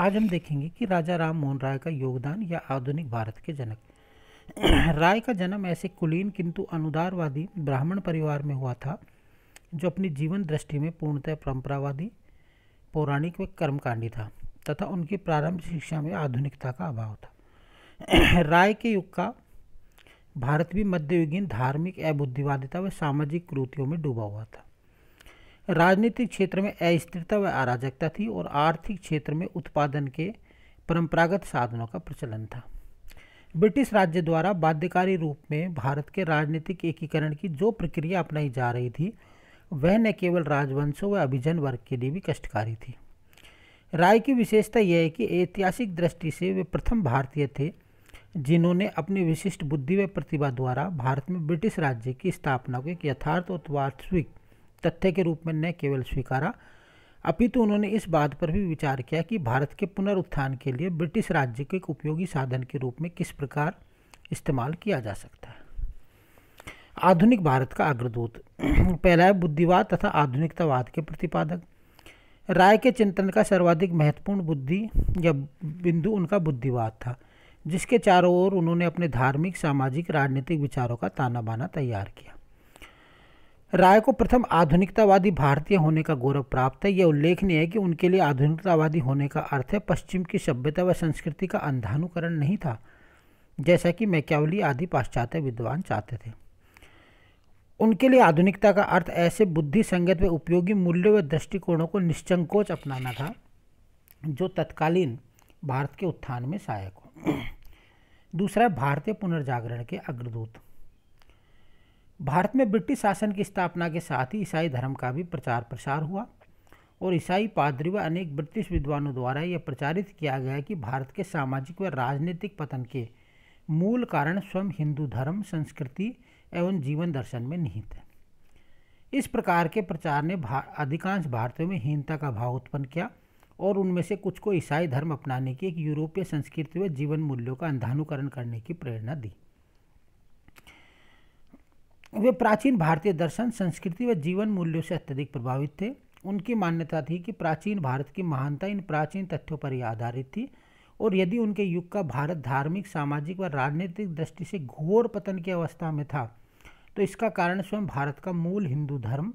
आज हम देखेंगे कि राजा राम मोहन राय का योगदान या आधुनिक भारत के जनक राय का जन्म ऐसे कुलीन किंतु अनुदारवादी ब्राह्मण परिवार में हुआ था जो अपनी जीवन दृष्टि में पूर्णतः परंपरावादी पौराणिक व कर्मकांडी था तथा उनकी प्रारंभिक शिक्षा में आधुनिकता का अभाव था राय के युग का भारत भी मध्ययुगीन धार्मिक अबुद्धिवादिता व सामाजिक क्रूतियों में डूबा हुआ था राजनीतिक क्षेत्र में अस्थिरता व अराजकता थी और आर्थिक क्षेत्र में उत्पादन के परंपरागत साधनों का प्रचलन था ब्रिटिश राज्य द्वारा बाध्यकारी रूप में भारत के राजनीतिक एकीकरण की जो प्रक्रिया अपनाई जा रही थी वह न केवल राजवंशों व अभिजन वर्ग के लिए भी कष्टकारी थी राय की विशेषता यह है कि ऐतिहासिक दृष्टि से वे प्रथम भारतीय थे जिन्होंने अपनी विशिष्ट बुद्धि व प्रतिभा द्वारा भारत में ब्रिटिश राज्य की स्थापना को एक यथार्थ और वास्तविक तथ्य के रूप में न केवल स्वीकारा अपितु तो उन्होंने इस बात पर भी विचार किया कि भारत के पुनरुत्थान के लिए ब्रिटिश राज्य के एक उपयोगी साधन के रूप में किस प्रकार इस्तेमाल किया जा सकता है आधुनिक भारत का अग्रदूत पहला है बुद्धिवाद तथा आधुनिकतावाद के प्रतिपादक राय के चिंतन का सर्वाधिक महत्वपूर्ण बुद्धि या बिंदु उनका बुद्धिवाद था जिसके चारों ओर उन्होंने अपने धार्मिक सामाजिक राजनीतिक विचारों का ताना बाना तैयार किया राय को प्रथम आधुनिकतावादी भारतीय होने का गौरव प्राप्त है यह उल्लेखनीय है कि उनके लिए आधुनिकतावादी होने का अर्थ है पश्चिम की सभ्यता व संस्कृति का अंधानुकरण नहीं था जैसा कि मैक्यावली आदि पाश्चात्य विद्वान चाहते थे उनके लिए आधुनिकता का अर्थ ऐसे बुद्धि संगत व उपयोगी मूल्यों व दृष्टिकोणों को निश्चंकोच अपनाना था जो तत्कालीन भारत के उत्थान में सहायक हो दूसरा भारतीय पुनर्जागरण के अग्रदूत भारत में ब्रिटिश शासन की स्थापना के साथ ही ईसाई धर्म का भी प्रचार प्रसार हुआ और ईसाई पादरी व अनेक ब्रिटिश विद्वानों द्वारा यह प्रचारित किया गया कि भारत के सामाजिक व राजनीतिक पतन के मूल कारण स्वयं हिंदू धर्म संस्कृति एवं जीवन दर्शन में निहित है इस प्रकार के प्रचार ने भा, अधिकांश भारतीयों में हीनता का भाव उत्पन्न किया और उनमें से कुछ को ईसाई धर्म अपनाने की एक यूरोपीय संस्कृति व जीवन मूल्यों का अंधानुकरण करने की प्रेरणा दी वे प्राचीन भारतीय दर्शन संस्कृति व जीवन मूल्यों से अत्यधिक प्रभावित थे उनकी मान्यता थी कि प्राचीन भारत की महानता इन प्राचीन तथ्यों पर ही आधारित थी और यदि उनके युग का भारत धार्मिक सामाजिक व राजनीतिक दृष्टि से घोर पतन की अवस्था में था तो इसका कारण स्वयं भारत का मूल हिंदू धर्म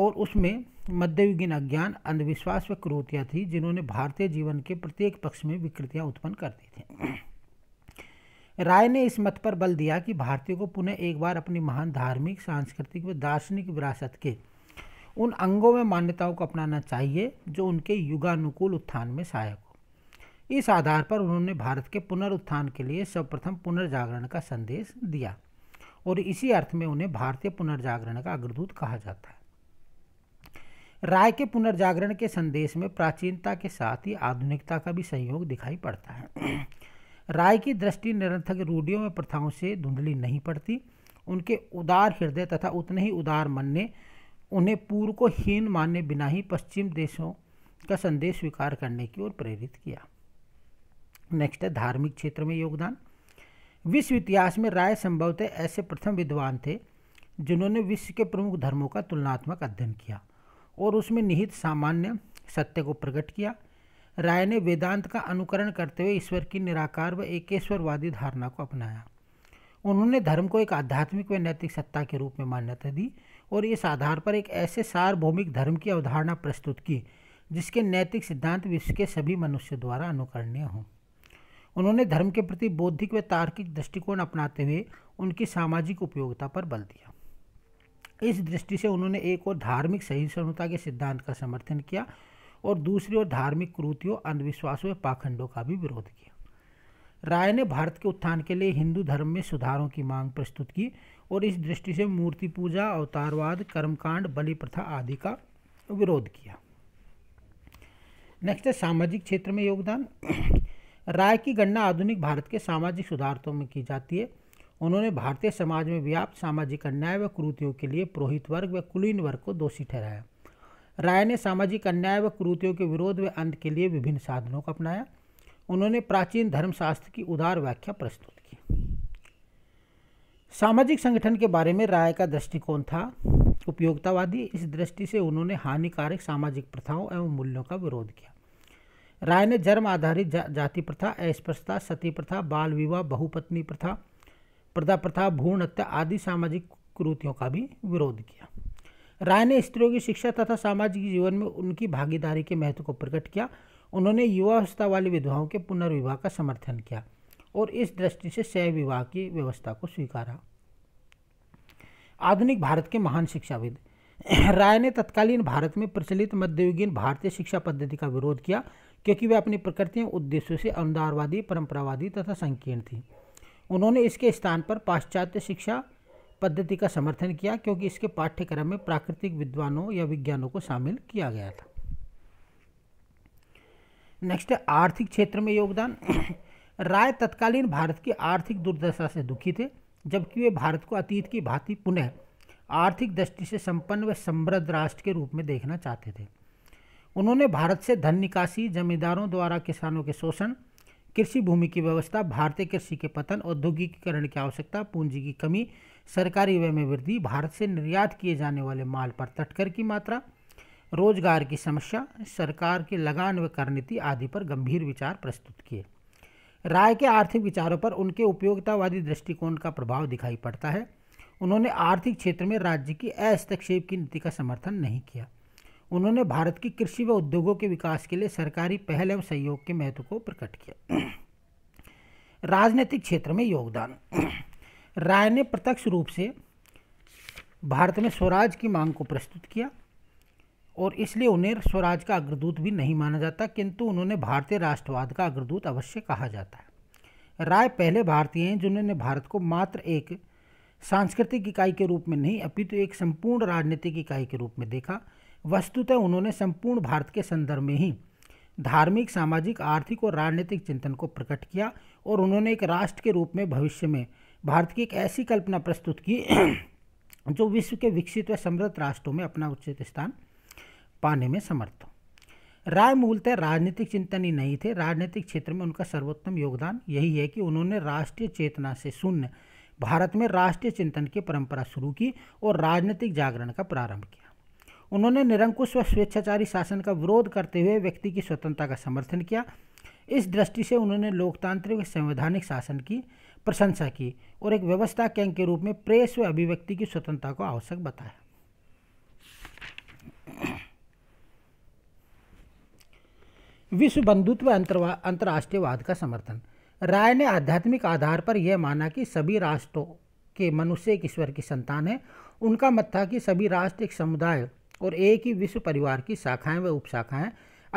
और उसमें मध्ययुगीन अज्ञान अंधविश्वास व क्रोतियाँ थी जिन्होंने भारतीय जीवन के प्रत्येक पक्ष में विकृतियाँ उत्पन्न कर दी थी राय ने इस मत पर बल दिया कि भारतीयों को पुनः एक बार अपनी महान धार्मिक सांस्कृतिक व दार्शनिक विरासत के उन अंगों में मान्यताओं को अपनाना चाहिए जो उनके युगानुकूल उत्थान में सहायक हो इस आधार पर उन्होंने भारत के पुनरुत्थान के लिए सर्वप्रथम पुनर्जागरण का संदेश दिया और इसी अर्थ में उन्हें भारतीय पुनर्जागरण का अग्रदूत कहा जाता है राय के पुनर्जागरण के संदेश में प्राचीनता के साथ ही आधुनिकता का भी संयोग दिखाई पड़ता है राय की दृष्टि निरंथक रूढ़ियों में प्रथाओं से धुंधली नहीं पड़ती उनके उदार हृदय तथा उतने ही उदार मन ने उन्हें पूर्व को हीन मानने बिना ही पश्चिम देशों का संदेश स्वीकार करने की ओर प्रेरित किया नेक्स्ट है धार्मिक क्षेत्र में योगदान विश्व इतिहास में राय संभवतः ऐसे प्रथम विद्वान थे जिन्होंने विश्व के प्रमुख धर्मों का तुलनात्मक अध्ययन किया और उसमें निहित सामान्य सत्य को प्रकट किया राय ने वेदांत का अनुकरण करते हुए ईश्वर की निराकार व एकेश्वरवादी धारणा को अपनाया उन्होंने धर्म को एक आध्यात्मिक व नैतिक सत्ता के रूप में मान्यता दी और इस आधार पर एक ऐसे सार्वभौमिक धर्म की अवधारणा प्रस्तुत की जिसके नैतिक सिद्धांत विश्व के सभी मनुष्य द्वारा अनुकरणीय हों उन्होंने धर्म के प्रति बौद्धिक व तार्किक दृष्टिकोण अपनाते हुए उनकी सामाजिक उपयोगिता पर बल दिया इस दृष्टि से उन्होंने एक और धार्मिक सहिष्णुता के सिद्धांत का समर्थन किया और दूसरी ओर धार्मिक क्रूतियों अंधविश्वासों व पाखंडों का भी विरोध किया राय ने भारत के उत्थान के लिए हिंदू धर्म में सुधारों की मांग प्रस्तुत की और इस दृष्टि से मूर्ति पूजा अवतारवाद कर्मकांड बलि प्रथा आदि का विरोध किया नेक्स्ट है सामाजिक क्षेत्र में योगदान राय की गणना आधुनिक भारत के सामाजिक सुधारतों में की जाती है उन्होंने भारतीय समाज में व्याप्त सामाजिक अन्याय व क्रूतियों के लिए पुरोहित वर्ग व कुलीन वर्ग को दोषी ठहराया राय ने सामाजिक अन्याय व कुरूतियों के विरोध व अंत के लिए विभिन्न साधनों को अपनाया उन्होंने प्राचीन धर्मशास्त्र की उदार व्याख्या प्रस्तुत की सामाजिक संगठन के बारे में राय का दृष्टिकोण था उपयोगितावादी इस दृष्टि से उन्होंने हानिकारक सामाजिक प्रथाओं एवं मूल्यों का विरोध किया राय ने जन्म आधारित जा, जाति प्रथा अस्पृशता सती प्रथा बाल विवाह बहुपत्नी प्रथा प्रदा प्रथा भूण हत्या आदि सामाजिक कृतियों का भी विरोध किया राय ने स्त्रियों की शिक्षा तथा सामाजिक जीवन में उनकी भागीदारी के महत्व को प्रकट किया उन्होंने युवावस्था वाली विधवाओं के पुनर्विवाह का समर्थन किया और इस दृष्टि से सह विवाह की व्यवस्था को स्वीकारा आधुनिक भारत के महान शिक्षाविद राय ने तत्कालीन भारत में प्रचलित मध्ययुगीन भारतीय शिक्षा पद्धति का विरोध किया क्योंकि वे अपनी प्रकृति उद्देश्यों से अनुदारवादी परंपरावादी तथा संकीर्ण थी उन्होंने इसके स्थान पर पाश्चात्य शिक्षा पद्धति का समर्थन किया क्योंकि इसके पाठ्यक्रम में प्राकृतिक विद्वानों या विज्ञानों को शामिल किया गया था नेक्स्ट है आर्थिक क्षेत्र में योगदान राय तत्कालीन भारत की आर्थिक दुर्दशा से दुखी थे जबकि वे भारत को अतीत की भांति पुनः आर्थिक दृष्टि से संपन्न व समृद्ध राष्ट्र के रूप में देखना चाहते थे उन्होंने भारत से धन निकासी जमींदारों द्वारा किसानों के शोषण कृषि भूमि की व्यवस्था भारतीय कृषि के पतन औद्योगिकीकरण की आवश्यकता पूंजी की कमी सरकारी व्यय में वृद्धि भारत से निर्यात किए जाने वाले माल पर तटकर की मात्रा रोजगार की समस्या सरकार की लगान व कर नीति आदि पर गंभीर विचार प्रस्तुत किए राय के आर्थिक विचारों पर उनके उपयोगितावादी दृष्टिकोण का प्रभाव दिखाई पड़ता है उन्होंने आर्थिक क्षेत्र में राज्य की अस्तक्षेप की नीति का समर्थन नहीं किया उन्होंने भारत की कृषि व उद्योगों के विकास के लिए सरकारी पहल एवं सहयोग के महत्व को प्रकट किया राजनीतिक क्षेत्र में योगदान राय ने प्रत्यक्ष रूप से भारत में स्वराज की मांग को प्रस्तुत किया और इसलिए उन्हें स्वराज का अग्रदूत भी नहीं माना जाता किंतु उन्होंने भारतीय राष्ट्रवाद का अग्रदूत अवश्य कहा जाता है राय पहले भारतीय हैं जिन्होंने भारत को मात्र एक सांस्कृतिक इकाई के रूप में नहीं अपितु तो एक संपूर्ण राजनीतिक इकाई के रूप में देखा वस्तुतः उन्होंने संपूर्ण भारत के संदर्भ में ही धार्मिक सामाजिक आर्थिक और राजनीतिक चिंतन को प्रकट किया और उन्होंने एक राष्ट्र के रूप में भविष्य में भारत की एक ऐसी कल्पना प्रस्तुत की जो विश्व के विकसित व समृद्ध राष्ट्रों में अपना उचित स्थान पाने में समर्थ हो राय मूलतः राजनीतिक चिंतन ही नहीं थे राजनीतिक क्षेत्र में उनका सर्वोत्तम योगदान यही है कि उन्होंने राष्ट्रीय चेतना से शून्य भारत में राष्ट्रीय चिंतन की परंपरा शुरू की और राजनीतिक जागरण का प्रारंभ किया उन्होंने निरंकुश व स्वेच्छाचारी शासन का विरोध करते हुए व्यक्ति की स्वतंत्रता का समर्थन किया इस दृष्टि से उन्होंने लोकतांत्रिक व संवैधानिक शासन की प्रशंसा की और एक व्यवस्था कैंक के रूप में प्रेस व अभिव्यक्ति की स्वतंत्रता को आवश्यक बताया विश्व बंधुत्व अंतर्राष्ट्रीयवाद का समर्थन राय ने आध्यात्मिक आधार पर यह माना कि सभी राष्ट्रों के मनुष्य एक ईश्वर की संतान है उनका मत था कि सभी राष्ट्र एक समुदाय और एक ही विश्व परिवार की शाखाएं व उपशाखाएं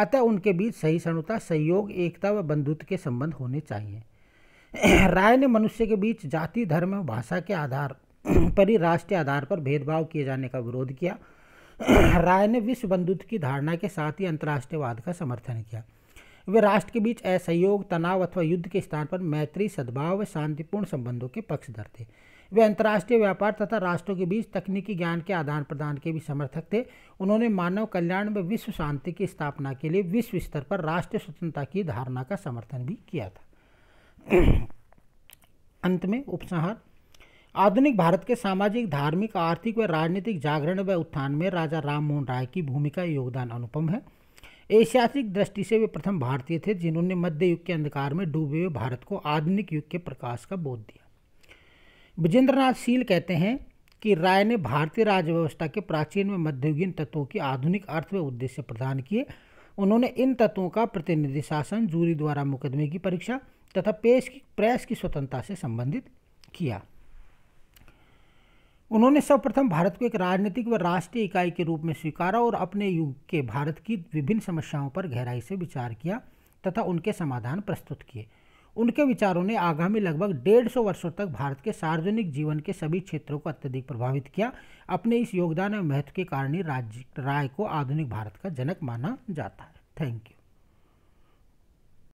अतः उनके बीच सही सहिष्णुता सहयोग एकता व बंधुत्व के संबंध होने चाहिए राय ने मनुष्य के बीच जाति धर्म भाषा के आधार पर ही राष्ट्रीय आधार पर भेदभाव किए जाने का विरोध किया राय ने विश्व बंधुत्व की धारणा के साथ ही अंतर्राष्ट्रीयवाद का समर्थन किया वे राष्ट्र के बीच असहयोग तनाव अथवा युद्ध के स्थान पर मैत्री सद्भाव व शांतिपूर्ण संबंधों के पक्षधर थे वे अंतर्राष्ट्रीय व्यापार तथा राष्ट्रों के बीच तकनीकी ज्ञान के आदान प्रदान के भी समर्थक थे उन्होंने मानव कल्याण में विश्व शांति की स्थापना के लिए विश्व स्तर पर राष्ट्रीय स्वतंत्रता की धारणा का समर्थन भी किया था अंत में उपसंहार आधुनिक भारत के सामाजिक धार्मिक आर्थिक व राजनीतिक जागरण व उत्थान में राजा राम मोहन राय की भूमिका योगदान अनुपम है ऐतिहासिक दृष्टि से वे प्रथम भारतीय थे जिन्होंने मध्य युग के अंधकार में डूबे हुए भारत को आधुनिक युग के प्रकाश का बोध दिया विजेंद्रनाथ सील कहते हैं कि राय ने भारतीय राजव्यवस्था के प्राचीन व मध्ययुगीन तत्वों की आधुनिक अर्थ व उद्देश्य प्रदान किए उन्होंने इन तत्वों का प्रतिनिधि शासन जूरी द्वारा मुकदमे की परीक्षा तथा पेश की प्रेस की स्वतंत्रता से संबंधित किया उन्होंने सर्वप्रथम भारत को एक राजनीतिक व राष्ट्रीय इकाई के रूप में स्वीकारा और अपने युग के भारत की विभिन्न समस्याओं पर गहराई से विचार किया तथा उनके समाधान प्रस्तुत किए उनके विचारों ने आगामी लगभग डेढ़ सौ वर्षों तक भारत के सार्वजनिक जीवन के सभी क्षेत्रों को अत्यधिक प्रभावित किया अपने इस योगदान और महत्व के कारण ही राज्य राय को आधुनिक भारत का जनक माना जाता है थैंक यू